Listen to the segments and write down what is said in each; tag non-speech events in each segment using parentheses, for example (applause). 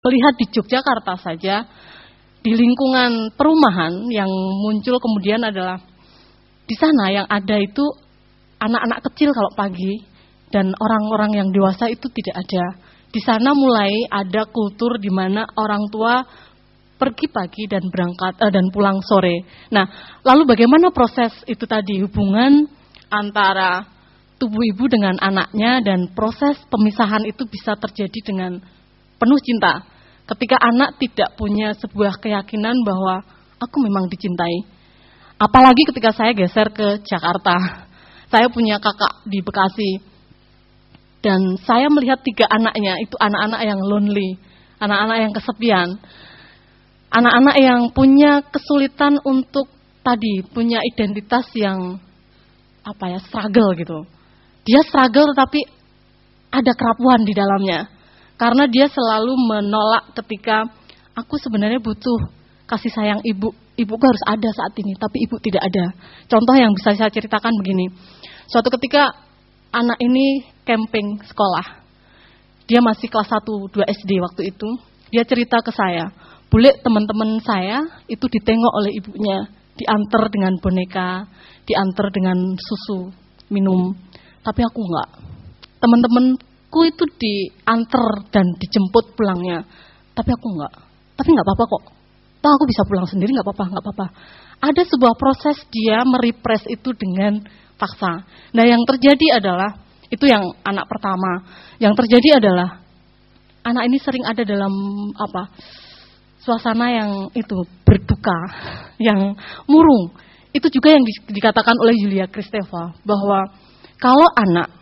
Lihat di Yogyakarta saja, di lingkungan perumahan yang muncul kemudian adalah di sana yang ada itu anak-anak kecil kalau pagi dan orang-orang yang dewasa itu tidak ada. Di sana mulai ada kultur di mana orang tua pergi pagi dan berangkat eh, dan pulang sore. Nah, lalu bagaimana proses itu tadi hubungan antara tubuh ibu dengan anaknya dan proses pemisahan itu bisa terjadi dengan penuh cinta ketika anak tidak punya sebuah keyakinan bahwa aku memang dicintai. Apalagi ketika saya geser ke Jakarta. Saya punya kakak di Bekasi. Dan saya melihat tiga anaknya, itu anak-anak yang lonely, anak-anak yang kesepian, anak-anak yang punya kesulitan untuk tadi punya identitas yang apa ya struggle gitu. Dia struggle tetapi ada kerapuhan di dalamnya. Karena dia selalu menolak ketika aku sebenarnya butuh kasih sayang ibu. Ibu harus ada saat ini, tapi ibu tidak ada. Contoh yang bisa saya ceritakan begini. Suatu ketika anak ini camping sekolah. Dia masih kelas 1, 2 SD waktu itu. Dia cerita ke saya, "Bule, teman-teman saya itu ditengok oleh ibunya, diantar dengan boneka, diantar dengan susu minum. Tapi aku enggak. Teman-teman aku itu diantar dan dijemput pulangnya. Tapi aku enggak. Tapi enggak apa-apa kok. Tahu aku bisa pulang sendiri enggak apa-apa, enggak apa-apa. Ada sebuah proses dia merepres itu dengan paksa. Nah, yang terjadi adalah itu yang anak pertama. Yang terjadi adalah anak ini sering ada dalam apa? suasana yang itu berduka, (laughs) yang murung. Itu juga yang di, dikatakan oleh Julia Kristeva bahwa kalau anak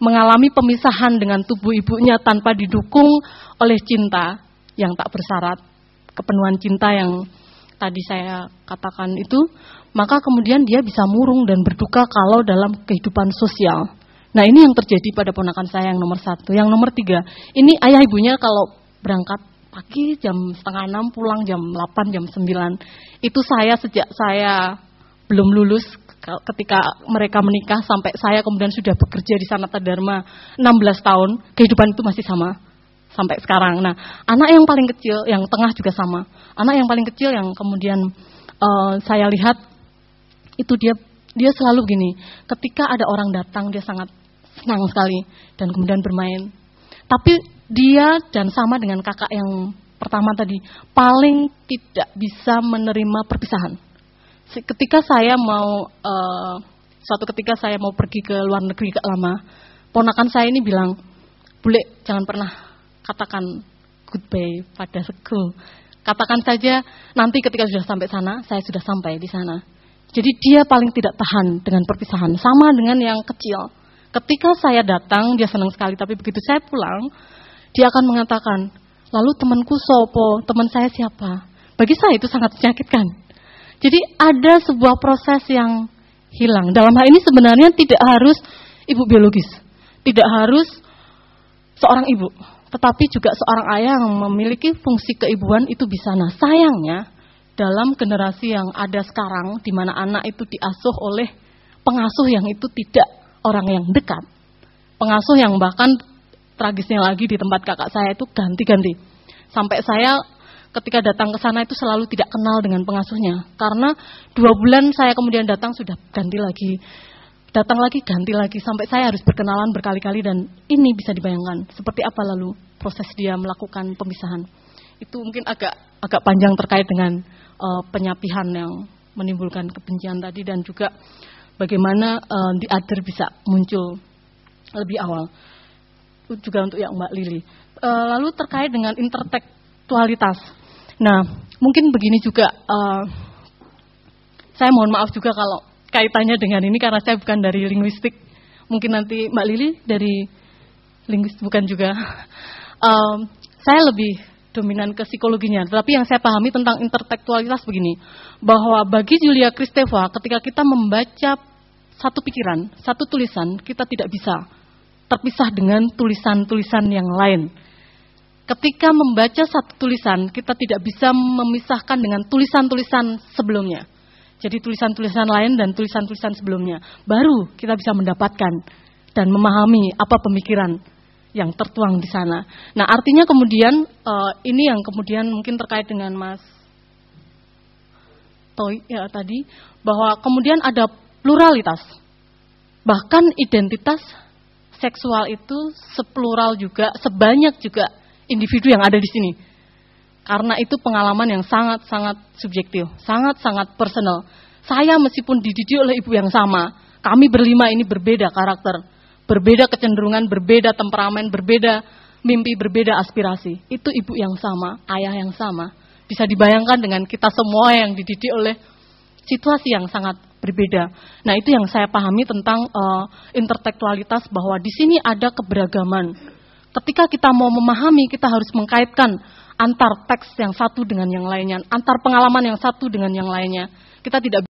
mengalami pemisahan dengan tubuh ibunya tanpa didukung oleh cinta yang tak bersyarat, kepenuhan cinta yang tadi saya katakan itu, maka kemudian dia bisa murung dan berduka kalau dalam kehidupan sosial. Nah ini yang terjadi pada ponakan saya yang nomor satu. Yang nomor tiga, ini ayah ibunya kalau berangkat pagi jam setengah enam pulang jam delapan jam sembilan. Itu saya sejak saya belum lulus ketika mereka menikah sampai saya kemudian sudah bekerja di Sanata Dharma 16 tahun, kehidupan itu masih sama sampai sekarang. Nah, anak yang paling kecil, yang tengah juga sama. Anak yang paling kecil yang kemudian uh, saya lihat itu dia dia selalu gini, ketika ada orang datang dia sangat senang sekali dan kemudian bermain. Tapi dia dan sama dengan kakak yang pertama tadi paling tidak bisa menerima perpisahan ketika saya mau uh, suatu ketika saya mau pergi ke luar negeri gak lama, ponakan saya ini bilang, "Bule, jangan pernah katakan goodbye pada sego. Katakan saja nanti ketika sudah sampai sana, saya sudah sampai di sana." Jadi dia paling tidak tahan dengan perpisahan, sama dengan yang kecil. Ketika saya datang, dia senang sekali, tapi begitu saya pulang, dia akan mengatakan, "Lalu temanku sopo, teman saya siapa?" Bagi saya itu sangat menyakitkan jadi ada sebuah proses yang hilang. Dalam hal ini sebenarnya tidak harus ibu biologis, tidak harus seorang ibu, tetapi juga seorang ayah yang memiliki fungsi keibuan itu bisa. Nah, sayangnya dalam generasi yang ada sekarang di mana anak itu diasuh oleh pengasuh yang itu tidak orang yang dekat. Pengasuh yang bahkan tragisnya lagi di tempat kakak saya itu ganti-ganti. Sampai saya ketika datang ke sana itu selalu tidak kenal dengan pengasuhnya. Karena dua bulan saya kemudian datang sudah ganti lagi. Datang lagi, ganti lagi. Sampai saya harus berkenalan berkali-kali dan ini bisa dibayangkan. Seperti apa lalu proses dia melakukan pemisahan. Itu mungkin agak agak panjang terkait dengan uh, penyapihan yang menimbulkan kebencian tadi dan juga bagaimana uh, other bisa muncul lebih awal. Juga untuk yang Mbak Lili. Eh, lalu terkait dengan intertek Nah, mungkin begini juga, uh, saya mohon maaf juga kalau kaitannya dengan ini karena saya bukan dari linguistik. Mungkin nanti Mbak Lili dari linguistik bukan juga. Um, saya lebih dominan ke psikologinya, tapi yang saya pahami tentang intertekstualitas begini, bahwa bagi Julia Kristeva ketika kita membaca satu pikiran, satu tulisan, kita tidak bisa terpisah dengan tulisan-tulisan yang lain ketika membaca satu tulisan, kita tidak bisa memisahkan dengan tulisan-tulisan sebelumnya. Jadi tulisan-tulisan lain dan tulisan-tulisan sebelumnya. Baru kita bisa mendapatkan dan memahami apa pemikiran yang tertuang di sana. Nah artinya kemudian eh, ini yang kemudian mungkin terkait dengan Mas Toy ya, tadi bahwa kemudian ada pluralitas. Bahkan identitas seksual itu seplural juga, sebanyak juga individu yang ada di sini. Karena itu pengalaman yang sangat-sangat subjektif, sangat-sangat personal. Saya meskipun dididik oleh ibu yang sama, kami berlima ini berbeda karakter, berbeda kecenderungan, berbeda temperamen, berbeda mimpi, berbeda aspirasi. Itu ibu yang sama, ayah yang sama. Bisa dibayangkan dengan kita semua yang dididik oleh situasi yang sangat berbeda. Nah, itu yang saya pahami tentang uh, eh, intertekstualitas bahwa di sini ada keberagaman ketika kita mau memahami, kita harus mengkaitkan antar teks yang satu dengan yang lainnya, antar pengalaman yang satu dengan yang lainnya. Kita tidak